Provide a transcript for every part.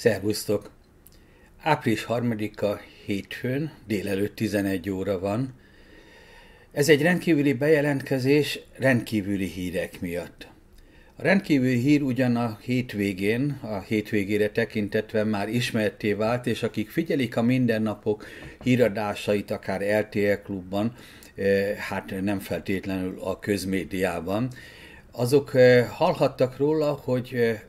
Szervusztok! Április 3-a hétfőn, délelőtt 11 óra van. Ez egy rendkívüli bejelentkezés rendkívüli hírek miatt. A rendkívüli hír ugyan a hétvégén, a hétvégére tekintetve már ismerté vált, és akik figyelik a mindennapok híradásait, akár RTL klubban, eh, hát nem feltétlenül a közmédiában, azok eh, hallhattak róla, hogy eh,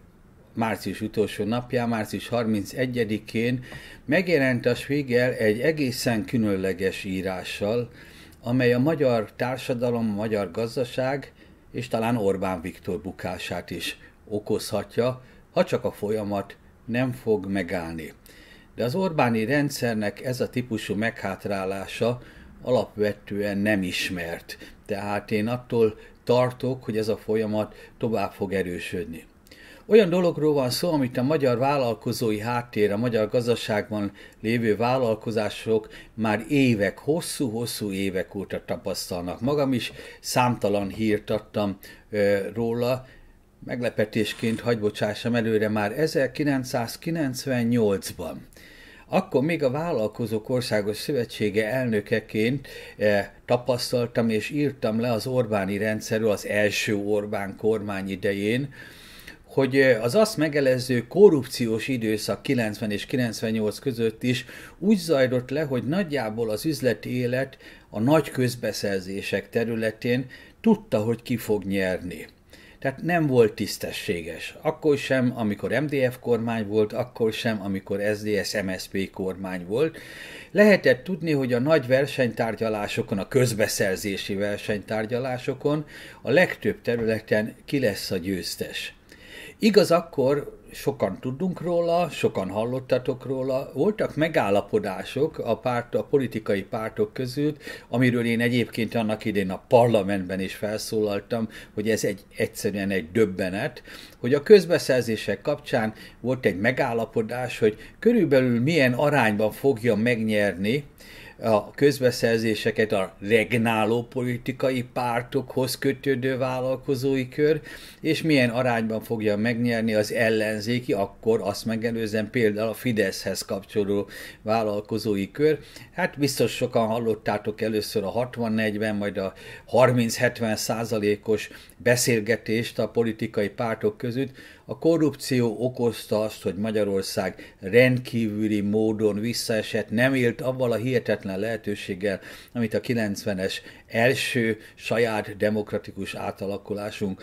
március utolsó napján, március 31-én megjelent a Spiegel egy egészen különleges írással, amely a magyar társadalom, a magyar gazdaság és talán Orbán Viktor bukását is okozhatja, ha csak a folyamat nem fog megállni. De az Orbáni rendszernek ez a típusú meghátrálása alapvetően nem ismert. Tehát én attól tartok, hogy ez a folyamat tovább fog erősödni. Olyan dologról van szó, amit a magyar vállalkozói háttér, a magyar gazdaságban lévő vállalkozások már évek, hosszú-hosszú évek óta tapasztalnak. Magam is számtalan hírt adtam ö, róla, meglepetésként hagybocsásam előre már 1998-ban. Akkor még a Vállalkozók Országos Szövetsége elnökeként eh, tapasztaltam és írtam le az Orbáni rendszerről az első Orbán kormány idején, hogy eh, az azt megelező korrupciós időszak 90 és 98 között is úgy zajlott le, hogy nagyjából az üzleti élet a nagy közbeszerzések területén tudta, hogy ki fog nyerni. Tehát nem volt tisztességes. Akkor sem, amikor MDF kormány volt, akkor sem, amikor SDS-MSP kormány volt. Lehetett tudni, hogy a nagy versenytárgyalásokon, a közbeszerzési versenytárgyalásokon a legtöbb területen ki lesz a győztes. Igaz, akkor sokan tudunk róla, sokan hallottatok róla, voltak megállapodások a, párt, a politikai pártok között, amiről én egyébként annak idén a parlamentben is felszólaltam, hogy ez egy egyszerűen egy döbbenet, hogy a közbeszerzések kapcsán volt egy megállapodás, hogy körülbelül milyen arányban fogja megnyerni a közbeszerzéseket a regnáló politikai pártokhoz kötődő vállalkozói kör, és milyen arányban fogja megnyerni az ellenzéki, akkor azt megelőzem például a Fideszhez kapcsoló vállalkozói kör. Hát biztos sokan hallottátok először a 60-40, majd a 30-70 százalékos beszélgetést a politikai pártok között, a korrupció okozta azt, hogy Magyarország rendkívüli módon visszaesett, nem élt avval a hihetetlen lehetőséggel, amit a 90-es első saját demokratikus átalakulásunk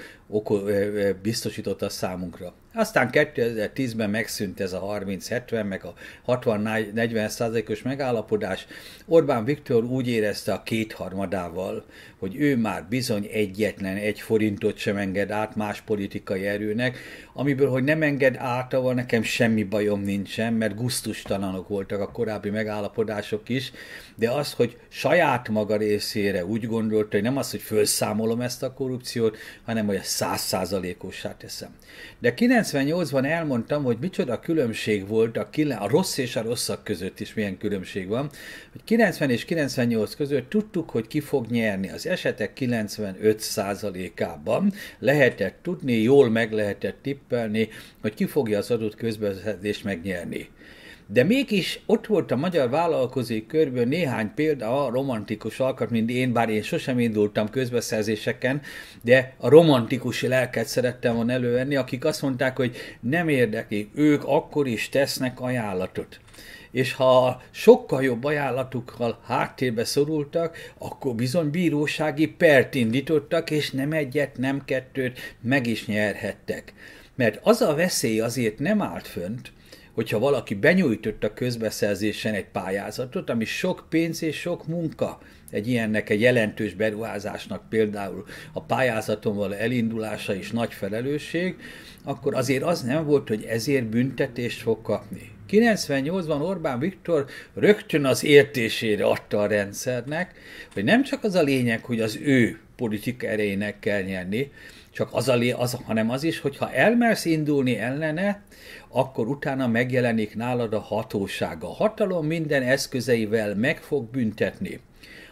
biztosította számunkra. Aztán 2010-ben megszűnt ez a 30-70, meg a 60-40 százalékos megállapodás. Orbán Viktor úgy érezte a kétharmadával, hogy ő már bizony egyetlen egy forintot sem enged át más politikai erőnek, amiből, hogy nem enged át, ahol nekem semmi bajom nincsen, mert guztustalanok voltak a korábbi megállapodások is, de az, hogy saját maga részére úgy gondolta, hogy nem az, hogy felszámolom ezt a korrupciót, hanem hogy a százszázalékossá teszem. De 98-ban elmondtam, hogy micsoda különbség volt a, a rossz és a rosszak között is milyen különbség van, hogy 90 és 98 között tudtuk, hogy ki fog nyerni az esetek 95%-ában lehetett tudni, jól meg lehetett tippelni, hogy ki fogja az adott közbeszerzést megnyerni. De mégis ott volt a magyar vállalkozói körből néhány példa a romantikus alkat, mint én, bár én sosem indultam közbeszerzéseken, de a romantikus lelket szerettem volna elővenni, akik azt mondták, hogy nem érdekli, ők akkor is tesznek ajánlatot és ha sokkal jobb ajánlatukkal háttérbe szorultak, akkor bizony bírósági pert indítottak, és nem egyet, nem kettőt meg is nyerhettek. Mert az a veszély azért nem állt fönt, hogyha valaki benyújtott a közbeszerzésen egy pályázatot, ami sok pénz és sok munka, egy ilyennek egy jelentős beruházásnak például a pályázaton való elindulása is nagy felelősség, akkor azért az nem volt, hogy ezért büntetést fog kapni. 98-ban Orbán Viktor rögtön az értésére adta a rendszernek, hogy nem csak az a lényeg, hogy az ő politika erejének kell nyerni, csak az, a lé, az, hanem az is, hogyha elmersz indulni ellene, akkor utána megjelenik nálad a hatóság. A hatalom minden eszközeivel meg fog büntetni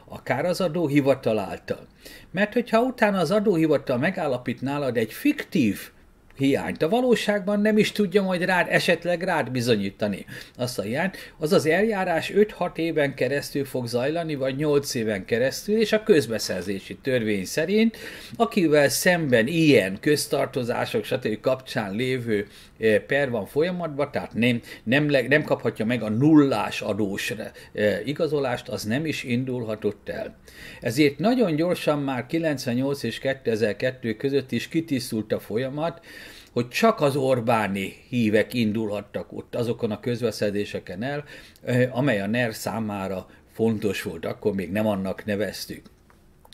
akár az adóhivatal által. Mert hogyha utána az adóhivatal megállapít nálad egy fiktív hiányt a valóságban nem is tudja majd rád, esetleg rád bizonyítani azt a hiányt, az az eljárás 5-6 éven keresztül fog zajlani, vagy 8 éven keresztül, és a közbeszerzési törvény szerint, akivel szemben ilyen köztartozások, stb. kapcsán lévő eh, per van folyamatban, tehát nem, nem, nem kaphatja meg a nullás adós eh, igazolást, az nem is indulhatott el. Ezért nagyon gyorsan már 98 és 2002 között is kitisztult a folyamat, hogy csak az Orbáni hívek indulhattak ott azokon a közveszedéseken el, eh, amely a NER számára fontos volt, akkor még nem annak neveztük.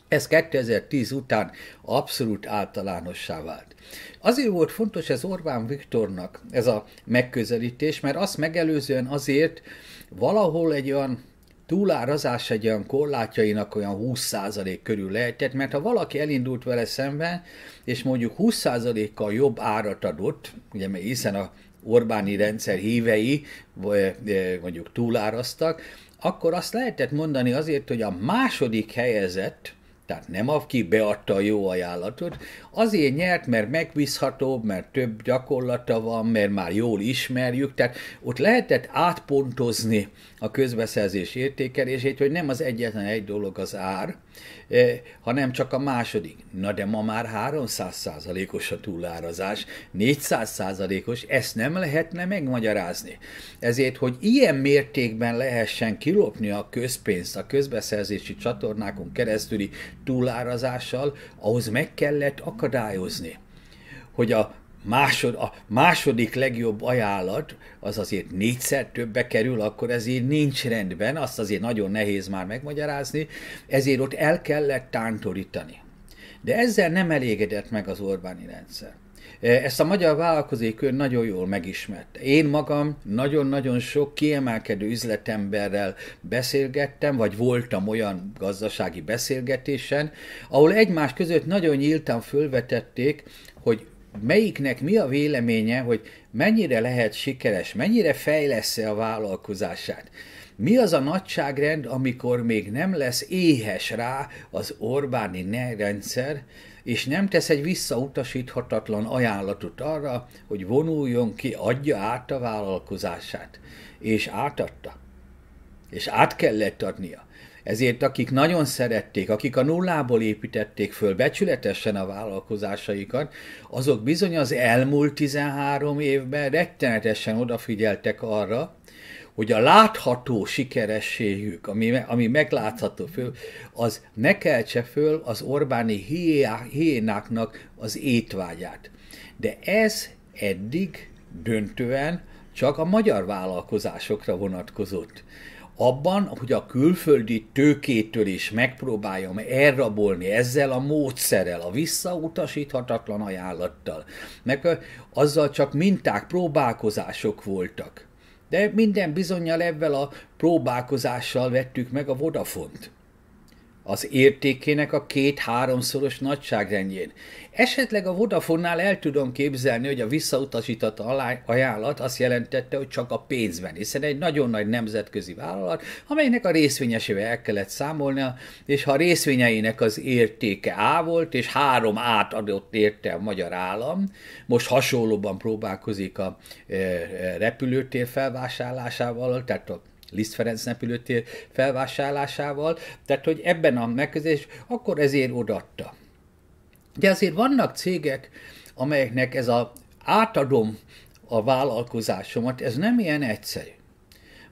Ez 2010 után abszolút általánossá vált. Azért volt fontos ez Orbán Viktornak, ez a megközelítés, mert azt megelőzően azért valahol egy olyan túlárazás egy olyan korlátjainak olyan 20% körül lehetett, mert ha valaki elindult vele szemben, és mondjuk 20%-kal jobb árat adott, ugye, hiszen a Orbáni rendszer hívei eh, mondjuk túláraztak, akkor azt lehetett mondani azért, hogy a második helyezett, tehát nem aki beadta a jó ajánlatot, Azért nyert, mert megbízhatóbb, mert több gyakorlata van, mert már jól ismerjük, tehát ott lehetett átpontozni a közbeszerzés értékelését, hogy nem az egyetlen egy dolog az ár, eh, hanem csak a második. Na de ma már 300%-os a túlárazás, 400%-os, ezt nem lehetne megmagyarázni. Ezért, hogy ilyen mértékben lehessen kilopni a közpénzt a közbeszerzési csatornákon keresztüli túlárazással, ahhoz meg kellett akar megakadályozni, hogy a, másod, a második legjobb ajánlat az azért négyszer többbe kerül, akkor ezért nincs rendben, azt azért nagyon nehéz már megmagyarázni, ezért ott el kellett tántorítani. De ezzel nem elégedett meg az Orbáni rendszer. E, ezt a magyar vállalkozókör nagyon jól megismerte. Én magam nagyon-nagyon sok kiemelkedő üzletemberrel beszélgettem, vagy voltam olyan gazdasági beszélgetésen, ahol egymás között nagyon nyíltan fölvetették, hogy melyiknek mi a véleménye, hogy mennyire lehet sikeres, mennyire fejlesz a vállalkozását. Mi az a nagyságrend, amikor még nem lesz éhes rá az Orbáni rendszer, és nem tesz egy visszautasíthatatlan ajánlatot arra, hogy vonuljon ki, adja át a vállalkozását. És átadta. És át kellett adnia. Ezért akik nagyon szerették, akik a nullából építették föl becsületesen a vállalkozásaikat, azok bizony az elmúlt 13 évben rettenetesen odafigyeltek arra, hogy a látható sikerességük, ami, ami meglátható föl, az ne keltse föl az Orbáni hiénáknak az étvágyát. De ez eddig döntően csak a magyar vállalkozásokra vonatkozott abban, hogy a külföldi tőkétől is megpróbáljam elrabolni ezzel a módszerrel, a visszautasíthatatlan ajánlattal. Meg azzal csak minták, próbálkozások voltak de minden bizonyal ebben a próbálkozással vettük meg a Vodafont. Az értékének a két-háromszoros nagyságrendjén, Esetleg a Vodafonnál el tudom képzelni, hogy a visszautasított ajánlat azt jelentette, hogy csak a pénzben, hiszen egy nagyon nagy nemzetközi vállalat, amelynek a részvényesével el kellett számolnia, és ha a részvényeinek az értéke A volt, és három át adott érte a magyar állam, most hasonlóban próbálkozik a e, e, repülőtér felvásárlásával, tehát a Liszt Ferenc repülőtér felvásárlásával, tehát hogy ebben a megközelítés akkor ezért odatta. De azért vannak cégek, amelyeknek ez a átadom a vállalkozásomat, ez nem ilyen egyszerű.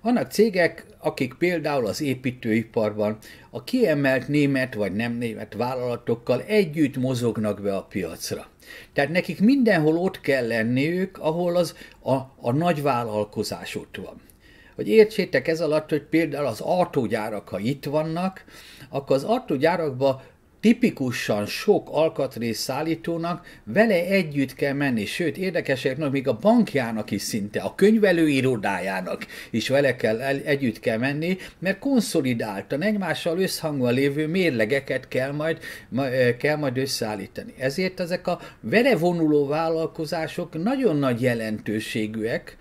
Vannak cégek, akik például az építőiparban a kiemelt német vagy nem német vállalatokkal együtt mozognak be a piacra. Tehát nekik mindenhol ott kell lenniük, ahol az a, a nagy vállalkozás ott van. Hogy értsétek ez alatt, hogy például az autógyárak, ha itt vannak, akkor az autógyárakban Tipikusan sok alkatrész szállítónak vele együtt kell menni, sőt érdekesek, még a bankjának is szinte, a irodájának is vele kell, el, együtt kell menni, mert konszolidáltan egymással összhangban lévő mérlegeket kell majd, ma, kell majd összeállítani. Ezért ezek a vele vonuló vállalkozások nagyon nagy jelentőségűek,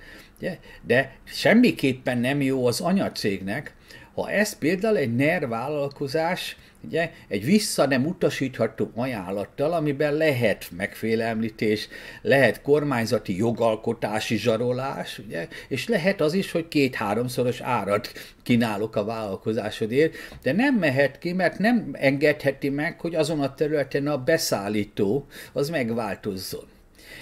de semmiképpen nem jó az anyacégnek, ha ez például egy NER vállalkozás, Ugye? Egy vissza nem utasítható ajánlattal, amiben lehet megfélemlítés, lehet kormányzati jogalkotási zsarolás, ugye? és lehet az is, hogy két-háromszoros árat kínálok a vállalkozásodért, de nem mehet ki, mert nem engedheti meg, hogy azon a területen a beszállító az megváltozzon.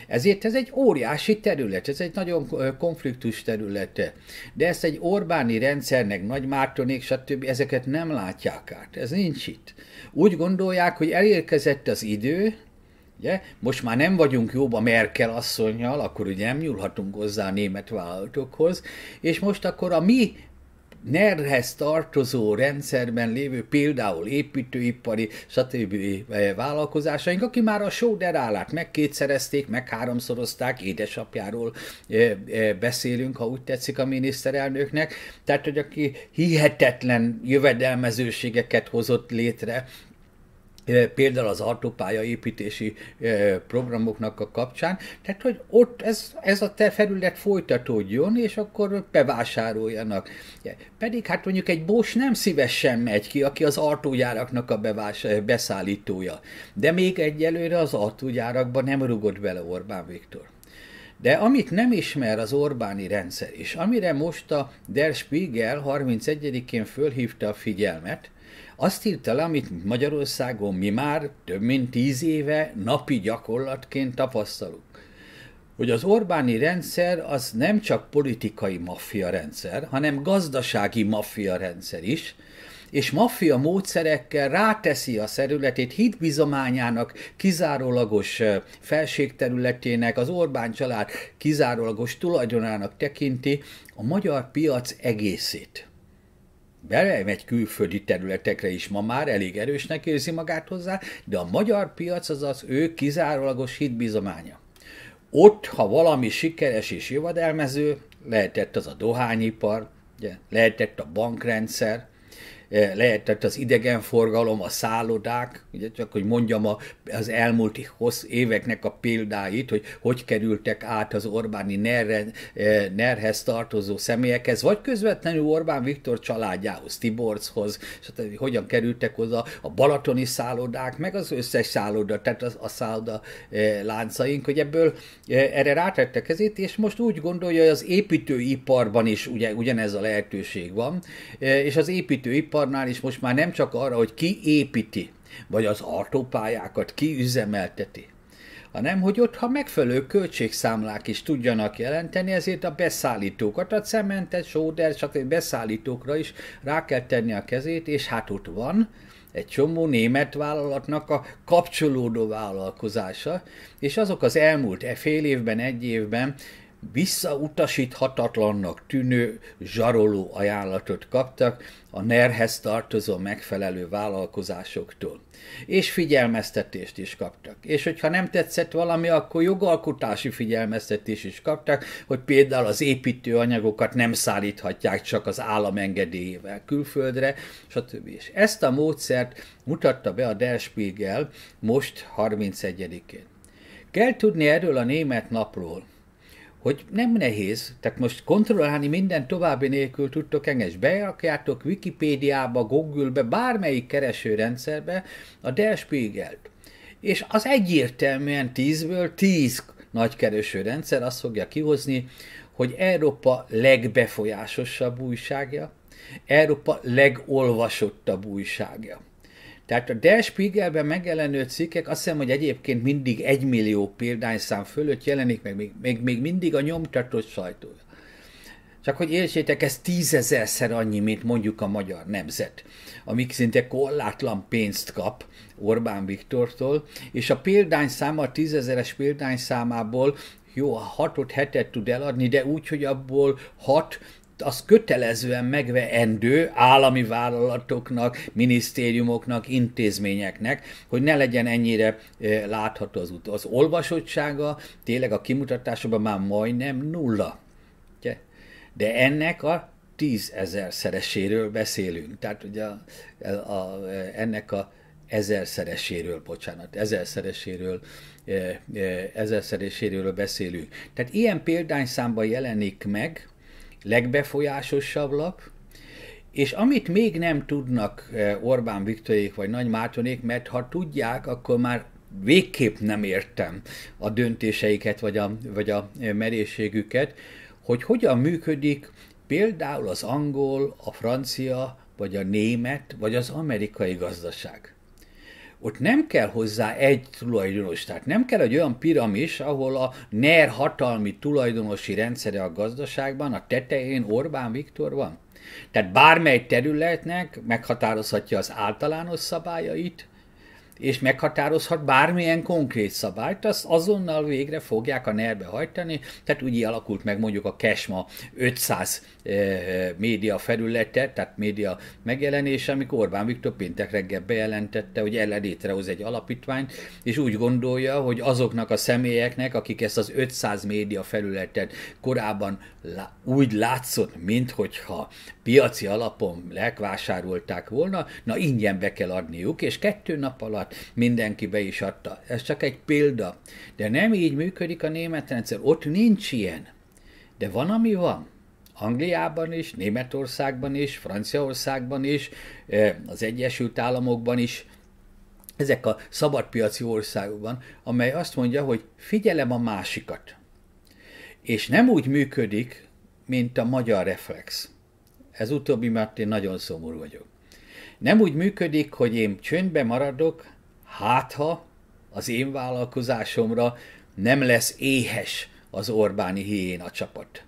Ezért ez egy óriási terület, ez egy nagyon konfliktus területe. De ezt egy Orbáni rendszernek, nagy Mártonék, stb. ezeket nem látják át. Ez nincs itt. Úgy gondolják, hogy elérkezett az idő, Ugye? Most már nem vagyunk jóba Merkel asszonynal, akkor ugye nem nyúlhatunk hozzá a német vállalatokhoz, és most akkor a mi NER-hez tartozó rendszerben lévő például építőipari, stb. vállalkozásaink, aki már a sóderálát megkétszerezték, meg háromszorozták, édesapjáról eh, eh, beszélünk, ha úgy tetszik a miniszterelnöknek, tehát hogy aki hihetetlen jövedelmezőségeket hozott létre például az artópálya építési programoknak a kapcsán, tehát hogy ott ez, ez a terület folytatódjon, és akkor bevásároljanak. Pedig hát mondjuk egy bós nem szívesen megy ki, aki az artógyáraknak a bevás, beszállítója. De még egyelőre az autógyárakban nem rugott bele Orbán Viktor. De amit nem ismer az Orbáni rendszer, és amire most a Der Spiegel 31-én fölhívta a figyelmet, azt írta le, amit Magyarországon mi már több mint tíz éve napi gyakorlatként tapasztalunk hogy az Orbáni rendszer az nem csak politikai maffia rendszer, hanem gazdasági maffia rendszer is, és maffia módszerekkel ráteszi a szerületét hitbizományának, kizárólagos felségterületének, az Orbán család kizárólagos tulajdonának tekinti a magyar piac egészét belemegy külföldi területekre is ma már, elég erősnek érzi magát hozzá, de a magyar piac az az ő kizárólagos hitbizománya. Ott, ha valami sikeres és jövedelmező, lehetett az a dohányipar, ugye, lehetett a bankrendszer, Eh, lehetett az idegenforgalom, a szállodák, ugye csak hogy mondjam a, az elmúlt hossz éveknek a példáit, hogy hogy kerültek át az Orbáni nerre, eh, nerhez tartozó személyekhez, vagy közvetlenül Orbán Viktor családjához, Tiborchoz, hát, hogy hogyan kerültek oda a balatoni szállodák, meg az összes szálloda, tehát a, a szálloda eh, láncaink, hogy ebből erre rátette kezét, és most úgy gondolja, hogy az építőiparban is ugye, ugyanez a lehetőség van, és az építőipar iparnál is most már nem csak arra, hogy ki építi, vagy az autópályákat ki üzemelteti, hanem hogy ott, ha megfelelő költségszámlák is tudjanak jelenteni, ezért a beszállítókat, a cementet, sóder, stb. beszállítókra is rá kell tenni a kezét, és hát ott van egy csomó német vállalatnak a kapcsolódó vállalkozása, és azok az elmúlt e fél évben, egy évben visszautasíthatatlannak tűnő zsaroló ajánlatot kaptak a nerhez tartozó megfelelő vállalkozásoktól. És figyelmeztetést is kaptak. És hogyha nem tetszett valami, akkor jogalkotási figyelmeztetést is kaptak, hogy például az építőanyagokat nem szállíthatják csak az állam engedélyével külföldre, stb. És ezt a módszert mutatta be a Der Spiegel most 31-én. Kell tudni erről a német napról, hogy nem nehéz, tehát most kontrollálni minden további nélkül tudtok enges, és berakjátok Wikipédiába, Google-be, bármelyik keresőrendszerbe a Der Spiegel-t. És az egyértelműen 10-ből 10 nagy keresőrendszer azt fogja kihozni, hogy Európa legbefolyásosabb újságja, Európa legolvasottabb újságja. Tehát a Der Spiegelben megjelenő cikkek azt hiszem, hogy egyébként mindig egy millió példányszám fölött jelenik, meg még, még, még mindig a nyomtatott sajtó. Csak hogy értsétek, ez tízezerszer annyi, mint mondjuk a magyar nemzet, amik szinte korlátlan pénzt kap Orbán Viktortól, és a példányszáma, a tízezeres példányszámából jó, a hatot, hetet tud eladni, de úgy, hogy abból hat az kötelezően megveendő állami vállalatoknak, minisztériumoknak, intézményeknek, hogy ne legyen ennyire e, látható az út. Az olvasottsága tényleg a kimutatásokban már majdnem nulla. De ennek a tízezer szereséről beszélünk. Tehát ugye a, a, a, ennek a ezerszereséről, bocsánat, ezerszereséről, ezerszereséről e, beszélünk. Tehát ilyen példányszámban jelenik meg legbefolyásosabb lap, és amit még nem tudnak eh, Orbán Viktorék vagy Nagy Mártonék, mert ha tudják, akkor már végképp nem értem a döntéseiket vagy a, vagy a eh, merészségüket, hogy hogyan működik például az angol, a francia, vagy a német, vagy az amerikai gazdaság ott nem kell hozzá egy tulajdonos, tehát nem kell egy olyan piramis, ahol a NER hatalmi tulajdonosi rendszere a gazdaságban, a tetején Orbán Viktor van. Tehát bármely területnek meghatározhatja az általános szabályait, és meghatározhat bármilyen konkrét szabályt, azt azonnal végre fogják a nerbe hajtani, tehát úgy alakult meg mondjuk a Kesma 500 eh, média felülete, tehát média megjelenése, amikor Orbán Viktor péntek reggel bejelentette, hogy ellen létrehoz egy alapítványt, és úgy gondolja, hogy azoknak a személyeknek, akik ezt az 500 média felületet korábban lá- úgy látszott, minthogyha piaci alapon lekvásárolták volna, na ingyen be kell adniuk, és kettő nap alatt mindenki be is adta. Ez csak egy példa. De nem így működik a német rendszer, ott nincs ilyen. De van, ami van. Angliában is, Németországban is, Franciaországban is, eh, az Egyesült Államokban is, ezek a szabadpiaci országokban, amely azt mondja, hogy figyelem a másikat. És nem úgy működik, mint a magyar reflex. Ez utóbbi miatt én nagyon szomorú vagyok. Nem úgy működik, hogy én csöndbe maradok, hát ha az én vállalkozásomra nem lesz éhes az Orbáni a csapat.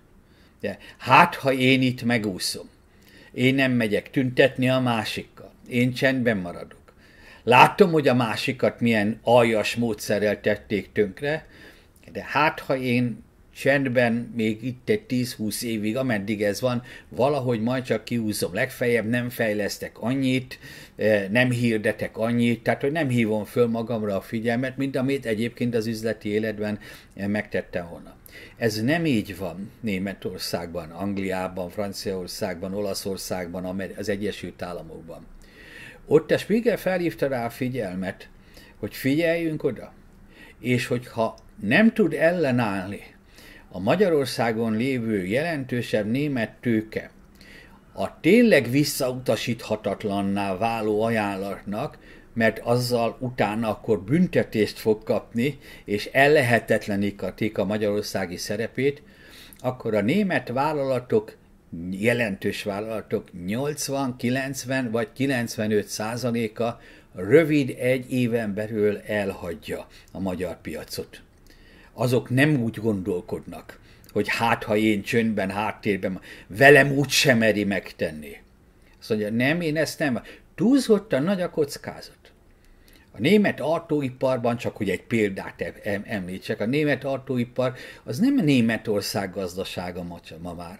De hát, ha én itt megúszom, én nem megyek tüntetni a másikkal, én csendben maradok. Látom, hogy a másikat milyen aljas módszerrel tették tönkre, de hát, ha én csendben még itt egy 10-20 évig, ameddig ez van, valahogy majd csak kiúzom. Legfeljebb nem fejlesztek annyit, eh, nem hirdetek annyit, tehát hogy nem hívom föl magamra a figyelmet, mint amit egyébként az üzleti életben eh, megtette volna. Ez nem így van Németországban, Angliában, Franciaországban, Olaszországban, az Egyesült Államokban. Ott a Spiegel felhívta rá a figyelmet, hogy figyeljünk oda, és hogyha nem tud ellenállni a Magyarországon lévő jelentősebb német tőke a tényleg visszautasíthatatlanná váló ajánlatnak, mert azzal utána akkor büntetést fog kapni, és ellehetetlenik a magyarországi szerepét, akkor a német vállalatok, jelentős vállalatok 80, 90 vagy 95 százaléka rövid egy éven belül elhagyja a magyar piacot azok nem úgy gondolkodnak, hogy hát ha én csöndben, háttérben, velem úgy sem meri megtenni. Azt mondja, nem, én ezt nem. Túlzottan nagy a kockázat. A német autóiparban, csak hogy egy példát említsek, a német autóipar az nem a Németország gazdasága ma már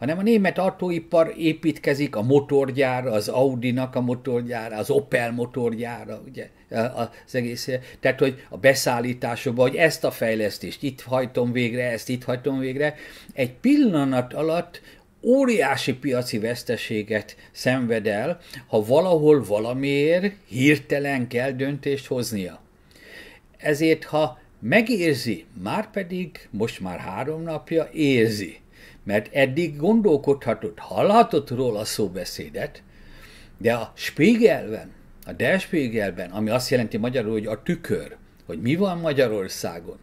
hanem a német autóipar építkezik, a motorgyár, az Audinak a motorgyára, az Opel motorgyára, ugye, az egész, tehát hogy a beszállításokban, hogy ezt a fejlesztést itt hajtom végre, ezt itt hajtom végre, egy pillanat alatt óriási piaci veszteséget szenved el, ha valahol valamiért hirtelen kell döntést hoznia. Ezért, ha megérzi, már pedig most már három napja érzi, mert eddig gondolkodhatott, hallhatott róla szóbeszédet, de a Spiegelben, a Der Spiegelben, ami azt jelenti magyarul, hogy a tükör, hogy mi van Magyarországon,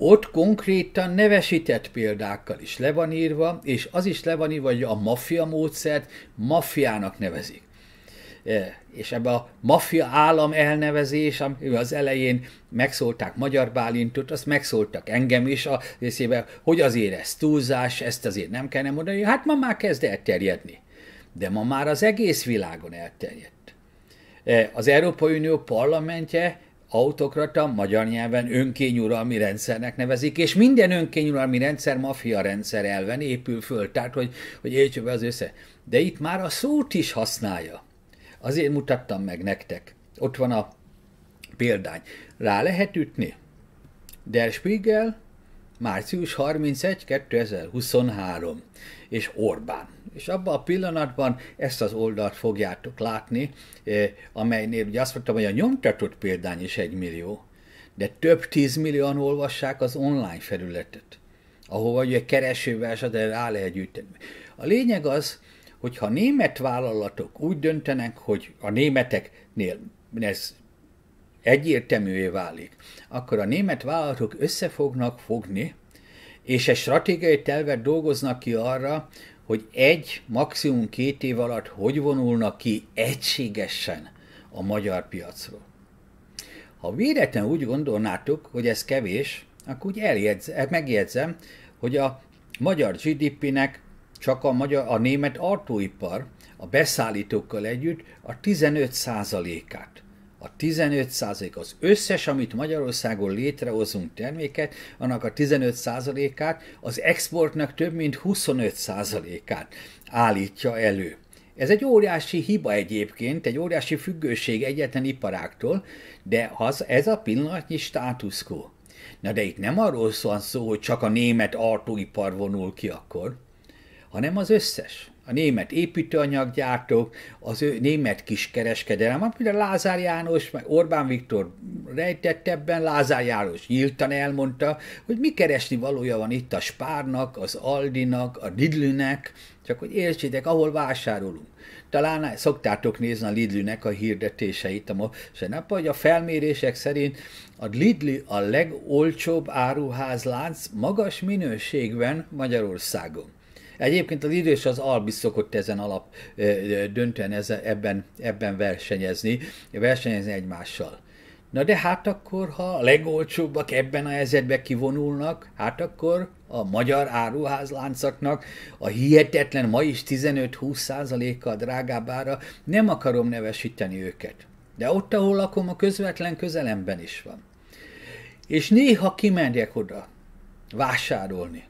ott konkrétan nevesített példákkal is le van írva, és az is le van írva, hogy a maffia módszert maffiának nevezik és ebbe a maffia állam elnevezés, amivel az elején megszólták Magyar Bálintot, azt megszóltak engem is a részében, hogy azért ez túlzás, ezt azért nem kellene mondani, hát ma már kezd elterjedni. De ma már az egész világon elterjedt. Az Európai Unió parlamentje autokrata, magyar nyelven önkényuralmi rendszernek nevezik, és minden önkényuralmi rendszer mafia rendszer elven épül föl, tehát hogy, hogy értsük be az össze. De itt már a szót is használja Azért mutattam meg nektek. Ott van a példány. Rá lehet ütni? Der Spiegel, március 31, 2023, és Orbán. És abban a pillanatban ezt az oldalt fogjátok látni, eh, amelynél ugye azt mondtam, hogy a nyomtatott példány is egy millió, de több tízmillióan olvassák az online felületet, ahova ugye keresővel se rá lehet gyűjteni. A lényeg az, hogyha német vállalatok úgy döntenek, hogy a németeknél ez egyértelművé válik, akkor a német vállalatok össze fognak fogni, és egy stratégiai tervet dolgoznak ki arra, hogy egy, maximum két év alatt hogy vonulnak ki egységesen a magyar piacról. Ha véletlen úgy gondolnátok, hogy ez kevés, akkor úgy eljegyz, megjegyzem, hogy a magyar GDP-nek csak a, magyar, a német autóipar a beszállítókkal együtt a 15 százalékát. A 15 százalék az összes, amit Magyarországon létrehozunk terméket, annak a 15 százalékát az exportnak több mint 25 százalékát állítja elő. Ez egy óriási hiba egyébként, egy óriási függőség egyetlen iparáktól, de az, ez a pillanatnyi státuszkó. Na de itt nem arról szó, hogy csak a német autóipar vonul ki akkor, hanem az összes. A német építőanyaggyártók, az ő német kiskereskedelem, a Lázár János, meg Orbán Viktor rejtett ebben, Lázár János nyíltan elmondta, hogy mi keresni valója van itt a Spárnak, az Aldinak, a Lidlünek, csak hogy értsétek, ahol vásárolunk. Talán szoktátok nézni a Lidlünek a hirdetéseit a most hogy a felmérések szerint a Lidl a legolcsóbb áruházlánc magas minőségben Magyarországon. Egyébként az idős az Albi szokott ezen alap döntően ebben, ebben versenyezni, versenyezni egymással. Na de hát akkor, ha a legolcsóbbak ebben a helyzetben kivonulnak, hát akkor a magyar áruházláncaknak a hihetetlen ma is 15-20%-kal drágább ára nem akarom nevesíteni őket. De ott, ahol lakom, a közvetlen közelemben is van. És néha kimegyek oda vásárolni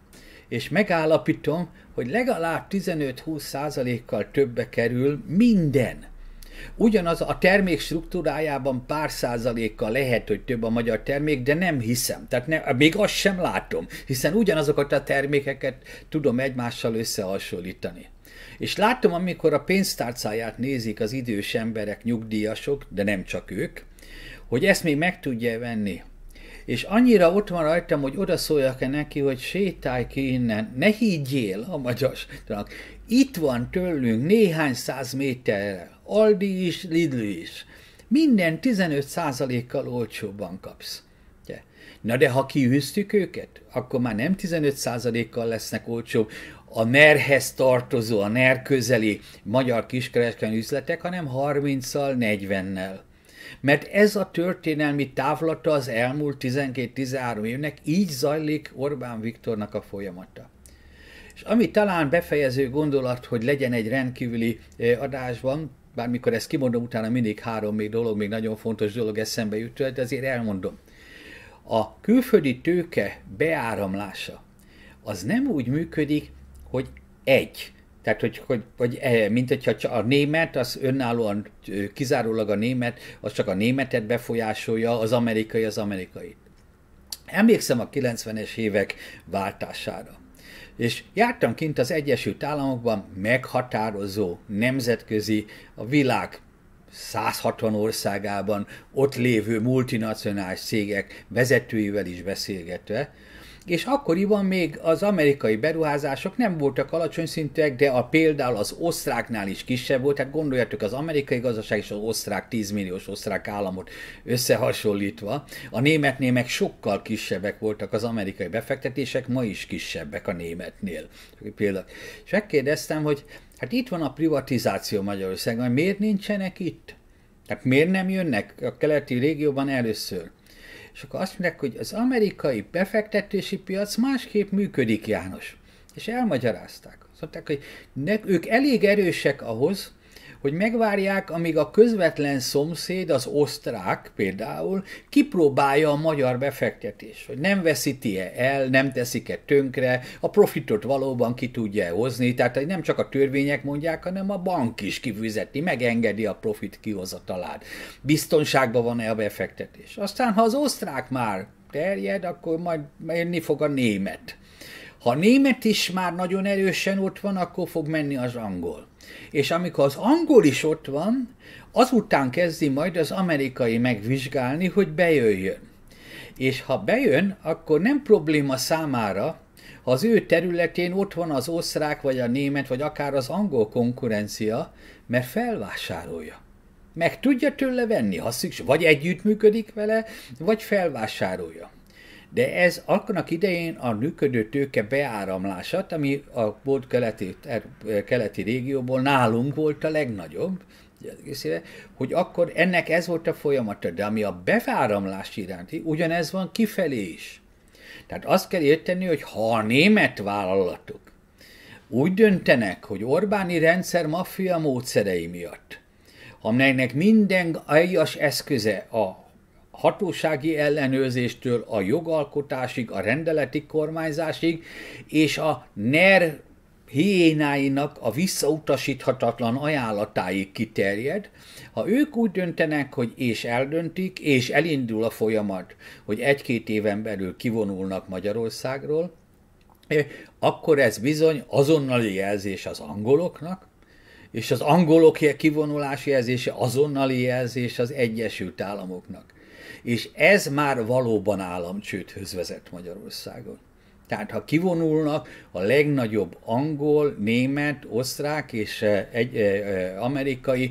és megállapítom, hogy legalább 15-20 kal többe kerül minden. Ugyanaz a termék struktúrájában pár százalékkal lehet, hogy több a magyar termék, de nem hiszem. Tehát ne, még azt sem látom, hiszen ugyanazokat a termékeket tudom egymással összehasonlítani. És látom, amikor a pénztárcáját nézik az idős emberek, nyugdíjasok, de nem csak ők, hogy ezt még meg tudja venni és annyira ott van rajtam, hogy odaszóljak-e neki, hogy sétálj ki innen, ne higgyél a magyarnak. Itt van tőlünk néhány száz méterre, Aldi is, Lidl is. Minden 15%-kal olcsóbban kapsz. Na de ha kiűztük őket, akkor már nem 15%-kal lesznek olcsóbb a merhez tartozó, a NER közeli magyar kiskereskedelmi üzletek, hanem 30-szal, 40-nel mert ez a történelmi távlata az elmúlt 12-13 évnek, így zajlik Orbán Viktornak a folyamata. És ami talán befejező gondolat, hogy legyen egy rendkívüli e, adásban, bármikor ezt kimondom, utána mindig három még dolog, még nagyon fontos dolog eszembe jut, de azért elmondom. A külföldi tőke beáramlása az nem úgy működik, hogy egy, tehát, hogy, hogy, hogy eh, mint hogyha a német, az önállóan kizárólag a német, az csak a németet befolyásolja, az amerikai az Amerikai. Emlékszem a 90-es évek váltására. És jártam kint az Egyesült Államokban meghatározó nemzetközi, a világ 160 országában ott lévő multinacionális cégek vezetőivel is beszélgetve, és akkoriban még az amerikai beruházások nem voltak alacsony szintűek, de a például az osztráknál is kisebb volt, tehát gondoljátok az amerikai gazdaság és az osztrák 10 milliós osztrák államot összehasonlítva, a németnél meg sokkal kisebbek voltak az amerikai befektetések, ma is kisebbek a németnél. Például. És megkérdeztem, hogy hát itt van a privatizáció Magyarországon, miért nincsenek itt? Tehát miért nem jönnek a keleti régióban először? És akkor azt mondják, hogy az amerikai befektetési piac másképp működik, János. És elmagyarázták. Azt mondták, hogy ne, ők elég erősek ahhoz, hogy megvárják, amíg a közvetlen szomszéd, az osztrák például, kipróbálja a magyar befektetés, hogy nem veszíti-e el, nem teszik-e tönkre, a profitot valóban ki tudja hozni, tehát hogy nem csak a törvények mondják, hanem a bank is kifizeti, megengedi a profit kihozatalát. Biztonságban van-e a befektetés? Aztán, ha az osztrák már terjed, akkor majd menni fog a német. Ha a német is már nagyon erősen ott van, akkor fog menni az angol és amikor az angol is ott van, azután kezdi majd az amerikai megvizsgálni, hogy bejöjjön. És ha bejön, akkor nem probléma számára, ha az ő területén ott van az osztrák, vagy a német, vagy akár az angol konkurencia, mert felvásárolja meg tudja tőle venni, ha szükség, vagy együttműködik vele, vagy felvásárolja. De ez annak idején a működő tőke beáramlását, ami a volt keleti, er, keleti régióból nálunk volt a legnagyobb, hogy akkor ennek ez volt a folyamata, de ami a beváramlás iránti, ugyanez van kifelé is. Tehát azt kell érteni, hogy ha a német vállalatok úgy döntenek, hogy Orbáni rendszer maffia módszerei miatt, amelynek minden aljas eszköze a hatósági ellenőrzéstől a jogalkotásig, a rendeleti kormányzásig, és a NER hiénáinak a visszautasíthatatlan ajánlatáig kiterjed, ha ők úgy döntenek, hogy és eldöntik, és elindul a folyamat, hogy egy-két éven belül kivonulnak Magyarországról, eh, akkor ez bizony azonnali jelzés az angoloknak, és az angolok kivonulási jelzése azonnali jelzés az Egyesült Államoknak és ez már valóban államcsődhöz vezet Magyarországon. Tehát ha kivonulnak a legnagyobb angol, német, osztrák és eh, egy, e, amerikai,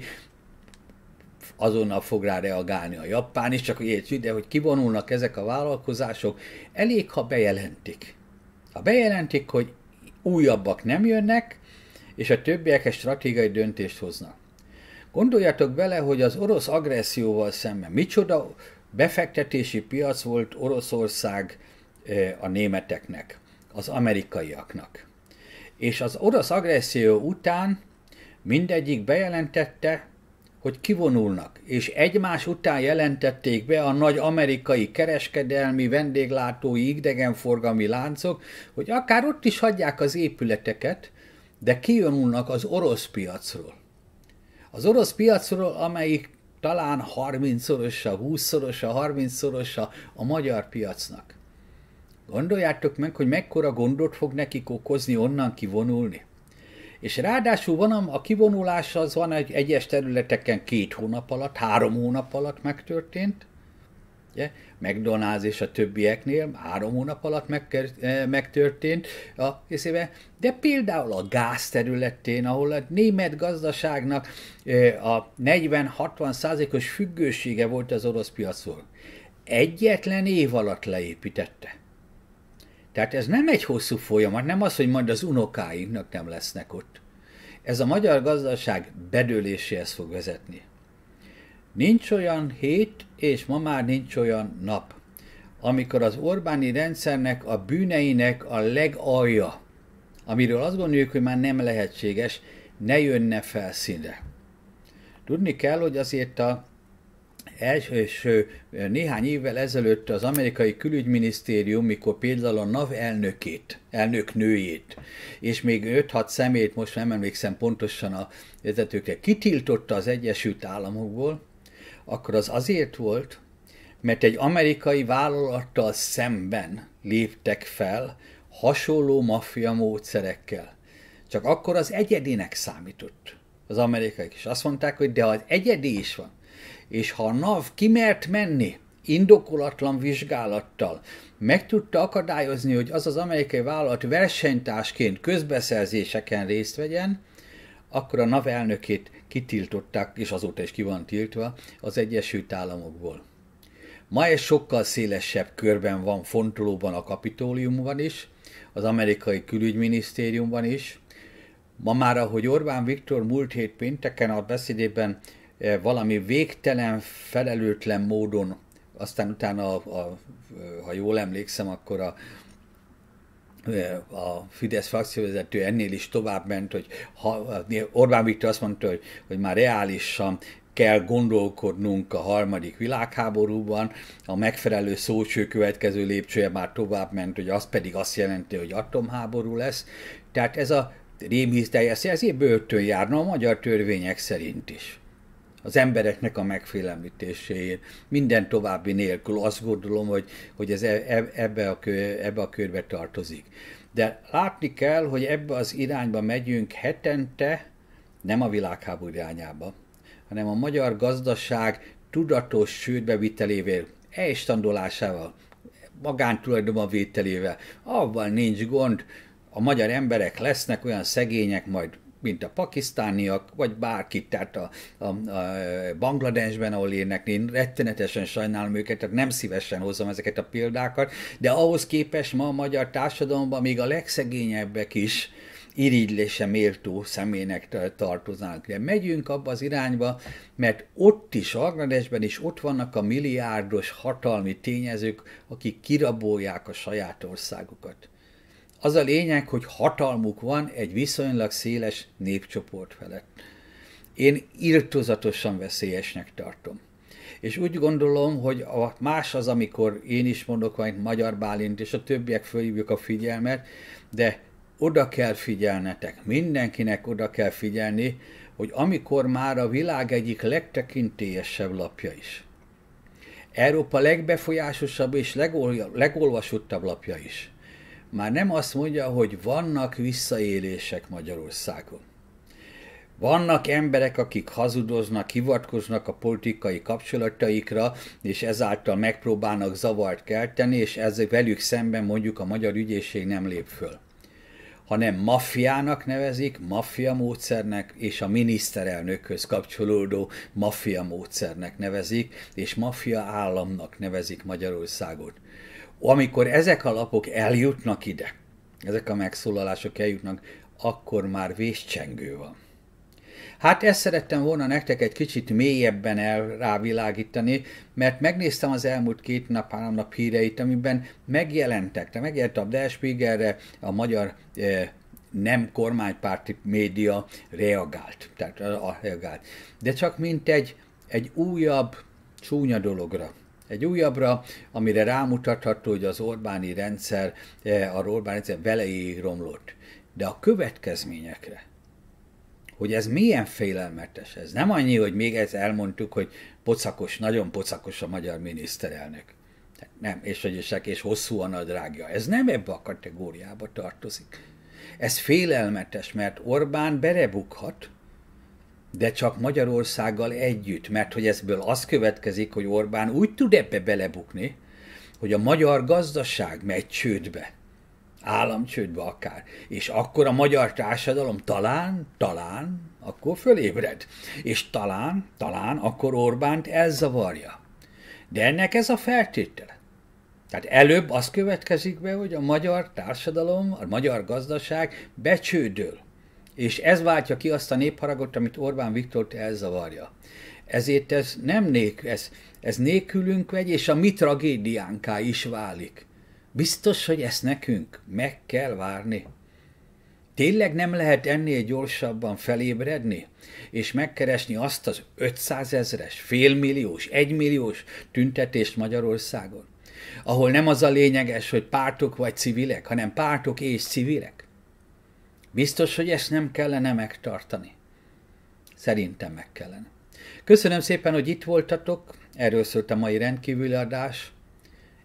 azonnal fog rá reagálni a japán is, csak értsük, de hogy kivonulnak ezek a vállalkozások, elég, ha bejelentik. Ha bejelentik, hogy újabbak nem jönnek, és a többiek egy stratégiai döntést hoznak. Gondoljatok bele, hogy az orosz agresszióval szemben micsoda Befektetési piac volt Oroszország a németeknek, az amerikaiaknak. És az orosz agresszió után mindegyik bejelentette, hogy kivonulnak, és egymás után jelentették be a nagy amerikai kereskedelmi, vendéglátói, idegenforgalmi láncok, hogy akár ott is hagyják az épületeket, de kivonulnak az orosz piacról. Az orosz piacról, amelyik talán 30-szorosa, 20-szorosa, 30-szorosa a magyar piacnak. Gondoljátok meg, hogy mekkora gondot fog nekik okozni onnan kivonulni. És ráadásul van a kivonulás az van egy egyes területeken két hónap alatt, három hónap alatt megtörtént, ugye? McDonald's és a többieknél három hónap alatt eh, megtörtént a részében, de például a gáz területén, ahol a német gazdaságnak eh, a 40-60 százalékos függősége volt az orosz piacról, egyetlen év alatt leépítette. Tehát ez nem egy hosszú folyamat, nem az, hogy majd az unokáinknak nem lesznek ott. Ez a magyar gazdaság bedőléséhez fog vezetni. Nincs olyan hét, és ma már nincs olyan nap, amikor az Orbáni rendszernek a bűneinek a legalja, amiről azt gondoljuk, hogy már nem lehetséges, ne jönne felszínre. Tudni kell, hogy azért a első néhány évvel ezelőtt az amerikai külügyminisztérium, mikor például a NAV elnökét, elnök nőjét, és még 5-6 szemét, most nem emlékszem pontosan a vezetőket, kitiltotta az Egyesült Államokból, akkor az azért volt, mert egy amerikai vállalattal szemben léptek fel hasonló maffia módszerekkel. Csak akkor az egyedinek számított az amerikai is. Azt mondták, hogy de az egyedi is van. És ha a NAV kimert menni indokolatlan vizsgálattal, meg tudta akadályozni, hogy az az amerikai vállalat versenytársként közbeszerzéseken részt vegyen, akkor a NAV elnökét kitiltották, és azóta is ki van tiltva, az Egyesült Államokból. Ma ez sokkal szélesebb körben van fontolóban a kapitóliumban is, az amerikai külügyminisztériumban is. Ma már, ahogy Orbán Viktor múlt hét pénteken a beszédében eh, valami végtelen, felelőtlen módon, aztán utána, a, a, ha jól emlékszem, akkor a, a Fidesz frakcióvezető ennél is tovább ment, hogy ha, Orbán Viktor azt mondta, hogy, hogy már reálisan kell gondolkodnunk a harmadik világháborúban, a megfelelő szócső következő lépcsője már tovább ment, hogy az pedig azt jelenti, hogy atomháború lesz. Tehát ez a rémhíz teljes, ez börtön járna a magyar törvények szerint is az embereknek a megfélemlítéséért. Minden további nélkül azt gondolom, hogy, hogy ez e, e, ebbe a, ebbe a körbe tartozik. De látni kell, hogy ebbe az irányba megyünk hetente, nem a világháború irányába, hanem a magyar gazdaság tudatos sűrbe vitelével, elstandolásával, magántulajdonban vételével. abban nincs gond, a magyar emberek lesznek olyan szegények, majd mint a pakisztániak, vagy bárki, tehát a, a, a Bangladesben, ahol élnek, én rettenetesen sajnálom őket, tehát nem szívesen hozom ezeket a példákat, de ahhoz képest ma a magyar társadalomban még a legszegényebbek is, irigylése méltó személynek tartoznak. De megyünk abba az irányba, mert ott is, Bangladesben is ott vannak a milliárdos hatalmi tényezők, akik kirabolják a saját országukat. Az a lényeg, hogy hatalmuk van egy viszonylag széles népcsoport felett. Én irtozatosan veszélyesnek tartom. És úgy gondolom, hogy a más az, amikor én is mondok, hogy Magyar Bálint, és a többiek fölhívjuk a figyelmet, de oda kell figyelnetek, mindenkinek oda kell figyelni, hogy amikor már a világ egyik legtekintélyesebb lapja is, Európa legbefolyásosabb és legol- legolvasottabb lapja is, már nem azt mondja, hogy vannak visszaélések Magyarországon. Vannak emberek, akik hazudoznak, hivatkoznak a politikai kapcsolataikra, és ezáltal megpróbálnak zavart kelteni, és ezek velük szemben mondjuk a magyar ügyészség nem lép föl hanem maffiának nevezik, maffia módszernek, és a miniszterelnökhöz kapcsolódó maffia módszernek nevezik, és maffia államnak nevezik Magyarországot. Amikor ezek a lapok eljutnak ide, ezek a megszólalások eljutnak, akkor már vészcsengő van. Hát ezt szerettem volna nektek egy kicsit mélyebben el, rávilágítani, mert megnéztem az elmúlt két nap, három nap híreit, amiben megjelentek. Te megjelent a Der Spiegelre, a magyar eh, nem kormánypárti média reagált. Tehát a, eh, a reagált. De csak mint egy, egy újabb csúnya dologra, egy újabbra, amire rámutatható, hogy az Orbáni rendszer, eh, a Orbáni rendszer velejéig romlott. De a következményekre, hogy ez milyen félelmetes. Ez nem annyi, hogy még ezt elmondtuk, hogy pocakos, nagyon pocakos a magyar miniszterelnök. Nem, és hogy és hosszúan a nadrágja. Ez nem ebbe a kategóriába tartozik. Ez félelmetes, mert Orbán berebukhat, de csak Magyarországgal együtt, mert hogy ezből az következik, hogy Orbán úgy tud ebbe belebukni, hogy a magyar gazdaság megy csődbe, államcsődbe akár, és akkor a magyar társadalom talán, talán, akkor fölébred, és talán, talán akkor Orbánt elzavarja. De ennek ez a feltétele. Tehát előbb az következik be, hogy a magyar társadalom, a magyar gazdaság becsődöl. És ez váltja ki azt a népharagot, amit Orbán Viktor elzavarja. Ezért ez nem nék, ez, ez nélkülünk vegy, és a mi tragédiánká is válik. Biztos, hogy ezt nekünk meg kell várni. Tényleg nem lehet ennél gyorsabban felébredni, és megkeresni azt az 500 ezres, félmilliós, egymilliós tüntetést Magyarországon, ahol nem az a lényeges, hogy pártok vagy civilek, hanem pártok és civilek. Biztos, hogy ezt nem kellene megtartani. Szerintem meg kellene. Köszönöm szépen, hogy itt voltatok. Erről szólt a mai rendkívüli adás.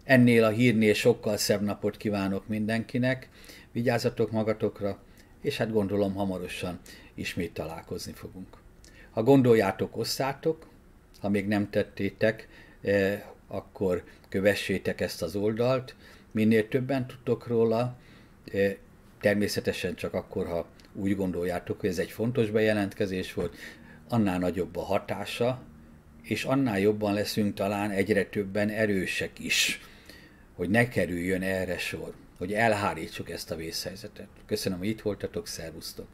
Ennél a hírnél sokkal szebb napot kívánok mindenkinek. Vigyázzatok magatokra, és hát gondolom hamarosan ismét találkozni fogunk. Ha gondoljátok, osszátok, ha még nem tettétek, eh, akkor kövessétek ezt az oldalt, minél többen tudtok róla, eh, Természetesen csak akkor, ha úgy gondoljátok, hogy ez egy fontos bejelentkezés volt, annál nagyobb a hatása, és annál jobban leszünk talán egyre többen erősek is, hogy ne kerüljön erre sor, hogy elhárítsuk ezt a vészhelyzetet. Köszönöm, hogy itt voltatok, szervusztok!